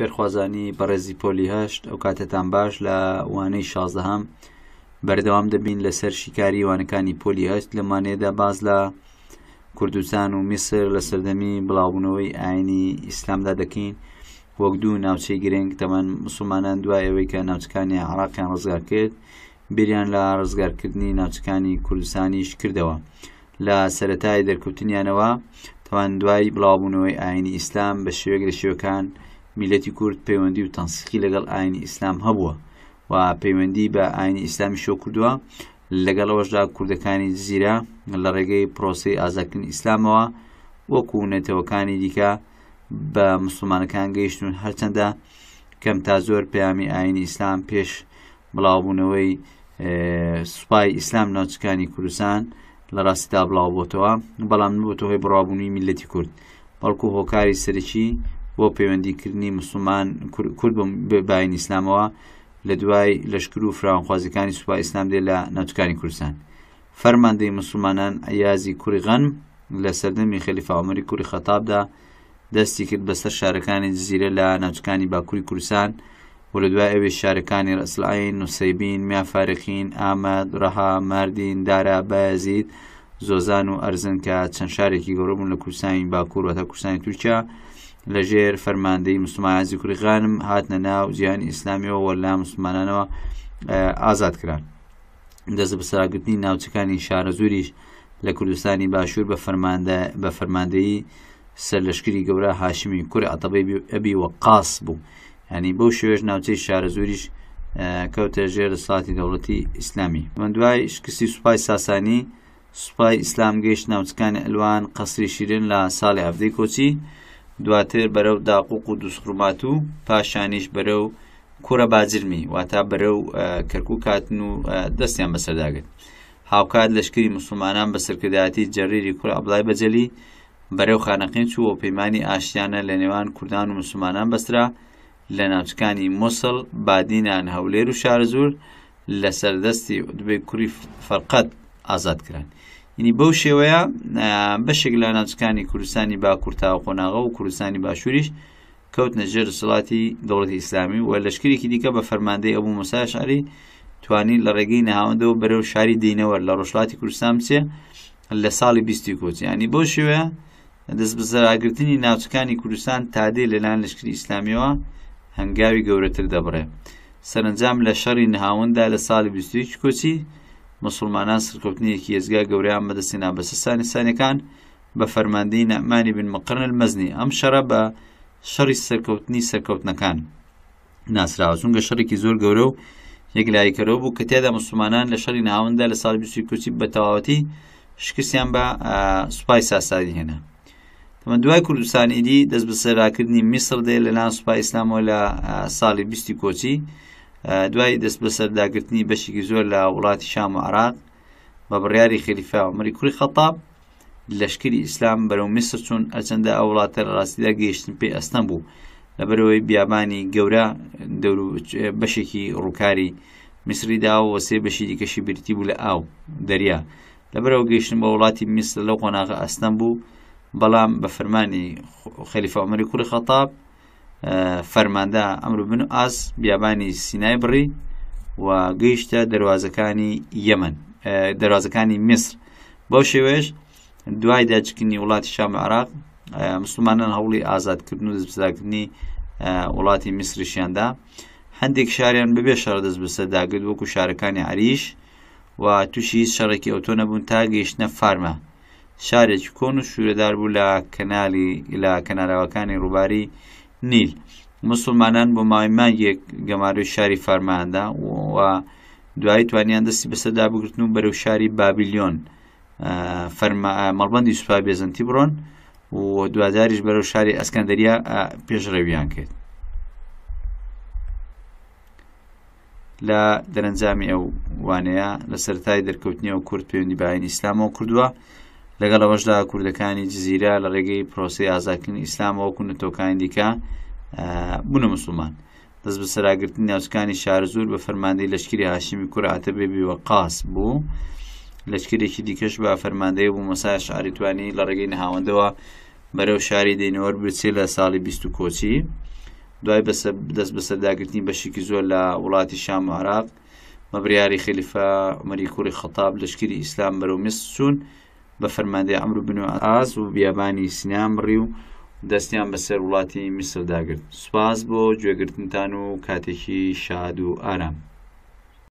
فێرخوازانی بەڕێزی پۆلی هەشت ئەو کاتێتان باش لە وانەی شازدەهام بەردەوام دەبین لەسەر شیکاری وانەکانی پۆلی هەشت لەمانێدا باز لە کوردستان و میسر لە سەردەمی بڵاوبوونەوەی ئاینی ئیسلامدا دەکەین وەک دوو ناوچەی گرنگ تەمەەن مسلمانان دوایەوەی کە ناوچەکانی عراقیان ڕزگار کرد بریان لە ڕزگارکردنی ناوچەکانی کوردستانیش کردەوە لە سەتای دەرکەوتنیانەوە تەوان دوای بڵاوبوونەوەی ئاینی ئیسلام بە شێوەیەک لە شێوەکان میلەتی کورد پەیوەندی و تەنسیقی لەگەڵ ئاینی ئیسلام هەبووە و پەیوەندی بە ئاینی ئیسلامی شۆ کردووە لەگەڵەوەشدا کوردەکانی زیرا لە ڕێگەی پرۆسی ئازاکردن ئیسلامەوە وەکو نەتەوەکانی دیکە بە مسلمانەکان گەیشتون هەرچەندە کەم تا زۆر پامی ئاینی ئیسلام پێش بڵاوبوونەوەی سوپای ئیسلام ناوچەکانی کوردستان لە ڕاستیدا بڵاوبووتەوە بەڵام بۆ تۆ هۆی بڕابوونی میلەتی کورد بەڵکو هۆکاری سەرکی بۆ پەیوەندیکردنی مسلمان کورد بەباین ئیسلامەوە لە دوای لەشکر و فراوانخوازەکانی سوپا ئیسلام دێ لە ناوچەکانی کوردستان فەرماندەی مسلمانان ئەیازی کوری غەنم لە سەردەمی خەلیفاومەری کوری خەتابدا دەستی کرد بەسەر شارەکانی جززیرە لە ناوچەکانی باکووری کوردستان و لە دوای ئەوێ شارەکانی ڕسلعین نووسیبین میافارەخین ئاماد ڕەها مردین دارا بەزید زۆزان و ئەرزن کە چەند شارێکی گەڕبوون لە کوردستانی باکوور وەتە کوردستانی تورکیا لەژێر فەرماندەی مسلمانازی کوریخانم هاتنە ناو جیهانی ئیسلامیەوە وەرلا مسلمانانەوە ئازادکران دەست بەسراگرتنی ناوچەکانی شارە زوریش لە کوردستانی باشوور بە فەرماندەی سەر لەشکری گەورە هاشمی کوری عتەبی ئەبی وە قاس بوو هەنی بەو شوێژ ناوچەی شارە زوریش کەوتە ژێر سااتی دەوڵەتی ئیسلامی من دوای شکستی سوپای ساسانی سوپای ئیسلام گەشت ناوچەکانی ئەلوان قەسری شیرن لە ساڵی هەفتەی کۆچی دواتر بەرەو داقوق و دوسخڕمات و پاشانیش بەرەو کوڕە باجرمی واتا بەرەو کەرکوو کاتن و دەستیان بەسەرداگرن هاوکات لەشکری مسلمانان بە سەرکردایەتی جەریری کوڕ ئەبلای بەجەلی بەرەو خانەقین چوو و پەیمانانی ئاشتیانە لە نێوان کوردان و مسلمانان بەسرا لە ناوچکانی مسل بادینان هەولێر و شارزور لە سەردەستی دوبێ کوری فەرقەت ئازاد کران. ینی بەو شێوەیە بەشێک لە ناوچەکانی کوردستانی باکوورتا و خۆناغا و کوردستانی باشووریش کەوت نەژێر سڵاتی دەوڵەتی ئیسلامی و لەشکێکی دیکە بە فەرماندەی ئەوبوو مساشاری توانی لە ڕێگەی نهاوەندەوە بەرەو شاری دینەوە لە ڕۆژلاتی کوردستان بچێ لە ساڵی بیستی کۆچ ینی بۆ شێوەیە دەست بەزەراگررتنی ناوچەکانی کوردستان تادێ لەلاان لەشکری ئیسلامیەوە هەنگاوی گەورەتر دەبڕێ سەرنجام لە شەڕی نهاوندا لە ساڵی بیست کۆچی مسلمانان سرکەوتنیەکی ێزگا گەوریان بەدەستینا بەسەسانی سانەکان بە فەرماندەی نەمانی بن مقرن مەزنی ئەم شەرە بە شەڕی سەرکەوتنی سەرکەوتنەکان ناسراوەچونگە شەڕێکی زۆر گەورە و یەکلایکەرەوە بوو کە تێدا مسلمانان لە شەڕی ناوەندا لە ساڵ بیستی کوچی بەتەواوەتی شکستیان بە سوپای ساسادی هێنا تەمە دوای کوردستان ئیدی دەست بە سەراکردنی میسر دێ لە ناو سوپای ئسلامەوە لە ساڵی بیستی کۆچی دوای دەست بە سەرداگرتنی بەشێکی زۆر لە وڵاتی شام و عراق بە بڕیاری خەلیفا عمەری کوری خەتاب لەشکری ئیسلام بەرەو میسر چون ئەچەندە ئەو وڵاتە ڕاستیدا گەیشتن پێ ئەستەم بوو لەبەرەوەی بیابانی گەورە بەشێکی ڕووکاری میسریدا و وەسێ بەشی دیکەشی بریتی بوو لە ئاو دەریا لەبەرەوە گەیشتن بە وڵاتی میسر لەو قۆناغ ئەستەم بوو بەڵام بە فەرمانی خەلیفا عمەری کوری خەتاب فەرماندا ئەمر بن ئاس بیابانی سینای بڕی و گەیشتە دەواازەکانی یەمن دەواازەکانی میسر بەو شێوێش دوای داچکردنی وڵاتی شام عراق مسلمانان هەوڵی ئازادکردن و دەستبزاکردنی وڵاتی میسرشیاندا هەندێک شاریان ببێ شارەدەست بسەداگرت وەکو شارەکانی عریش و تووشی شەڕێکی ئۆتۆ نەبوون تا گەیشتە فارمە شارێکی کۆن و شوورەدار بوو لە کەنالی لە کەناراوەکانی ڕووباری نیل مسلمانان بۆ مایمان یەک گەماری شاری فەرماندا و دوایی توانیان دەستی بەسەدا بگرتن و بەرەو شاری بابلیۆن مەڵبندی سوپا بێزنتی بڕۆن و دواداریش بەرەو شاری ئەسکەندەریا پێشڕێویان کرد لە دەرەنجامی ئەو وانەیە لە سەرای دەرکەوتنی ئەو کورد پەیوەندی باین ئیسلامەوە کردووە لەگەڵ ئەوەشدا کوردەکانی جززیرە لە ڕێگەی پرۆسی ئازاکردن ئیسلام وەکو نەتۆکانی دیکە بوونە مسلمان دەست بە سەراگرتن ناوچکانی شارزور بە فەرماندەی لەشکری هاشمی کورعاتە بێبیوە قاس بوو لەشکرێکی دیکەش بە فەرماندەی بوو مەسای شاریتوانی لە ڕێگەی نەهاوەندەوە بەرەو شاری دینەوەەر برچێ لە ساڵی بیست و کۆچی دوای دەست بە سەرداگرتنی بەشێکی زۆر لە وڵاتی شام و عراق مەبریاری خلیفە مەری کوری خەتاب لەشکری ئیسلام بەرەو میست چوون بە فەرماندەی ئەمر بنو ئاز و بیابانی سنیام بڕی و دەستیان بەسەر وڵاتی میسرداگرت سوپاس بۆ گوێگرتنتان و کاتێکی شاد و ئارام